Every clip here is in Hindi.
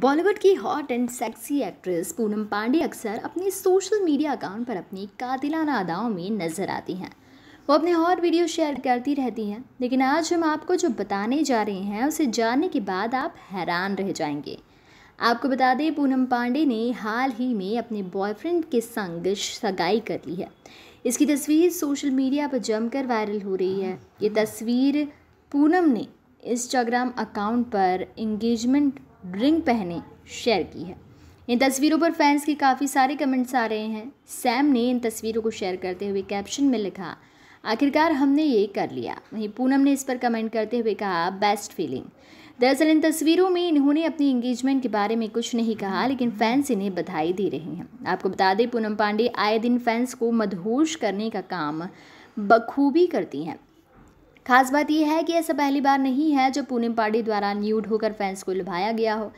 बॉलीवुड की hot and sexy actress Poonam Pandey अक्सर अपने सोशल मीडिया अकाउंट पर अपनी कातिलाना अदाओं में नजर आती हैं वो अपने हॉट वीडियो शेयर करती रहती हैं लेकिन आज हम आपको जो बताने जा रहे हैं उसे जानने के बाद आप हैरान रह जाएंगे आपको बता दें पूनम पांडे ने हाल ही में अपने बॉयफ्रेंड के संग सगाई कर ली है इसकी तस्वीर सोशल मीडिया पर जमकर वायरल हो रही है ये तस्वीर पूनम ने इंस्टाग्राम अकाउंट पर इंगेजमेंट रिंग पहने शेयर की है इन तस्वीरों पर फैंस के काफ़ी सारे कमेंट्स आ रहे हैं सैम ने इन तस्वीरों को शेयर करते हुए कैप्शन में लिखा आखिरकार हमने ये कर लिया वहीं पूनम ने इस पर कमेंट करते हुए कहा बेस्ट फीलिंग दरअसल इन तस्वीरों में इन्होंने अपनी इंगेजमेंट के बारे में कुछ नहीं कहा लेकिन फैंस इन्हें बधाई दे रहे हैं आपको बता दें पूनम पांडे आए दिन फैंस को मदहोश करने का काम बखूबी करती हैं खास बात यह है कि ऐसा पहली बार नहीं है जब पूनम पांडे द्वारा न्यूड होकर फैंस को लुभाया गया हो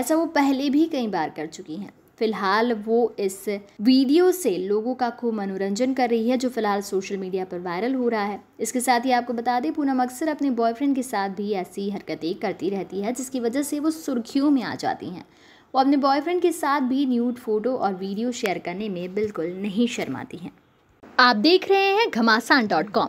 ऐसा वो पहले भी कई बार कर चुकी हैं फिलहाल वो इस वीडियो से लोगों का खूब मनोरंजन कर रही है जो फिलहाल सोशल मीडिया पर वायरल हो रहा है इसके साथ ही आपको बता दें पूनम अक्सर अपने बॉयफ्रेंड के साथ भी ऐसी हरकतें करती रहती है जिसकी वजह से वो सुर्खियों में आ जाती हैं वो अपने बॉयफ्रेंड के साथ भी न्यूड फोटो और वीडियो शेयर करने में बिल्कुल नहीं शर्माती हैं आप देख रहे हैं घमासान डॉट कॉम